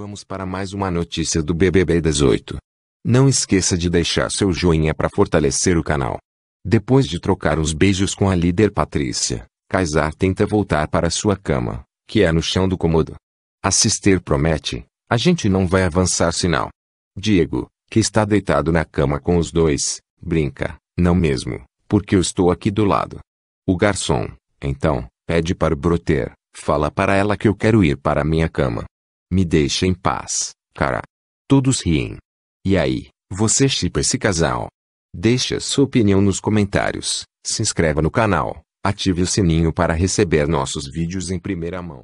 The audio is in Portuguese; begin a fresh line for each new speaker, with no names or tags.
Vamos para mais uma notícia do BBB 18. Não esqueça de deixar seu joinha para fortalecer o canal. Depois de trocar uns beijos com a líder Patrícia, Kaysar tenta voltar para sua cama, que é no chão do cômodo. Assister promete, a gente não vai avançar sinal. Diego, que está deitado na cama com os dois, brinca, não mesmo, porque eu estou aqui do lado. O garçom, então, pede para o broter, fala para ela que eu quero ir para minha cama. Me deixa em paz, cara. Todos riem. E aí, você chipa esse casal? Deixe sua opinião nos comentários, se inscreva no canal, ative o sininho para receber nossos vídeos em primeira mão.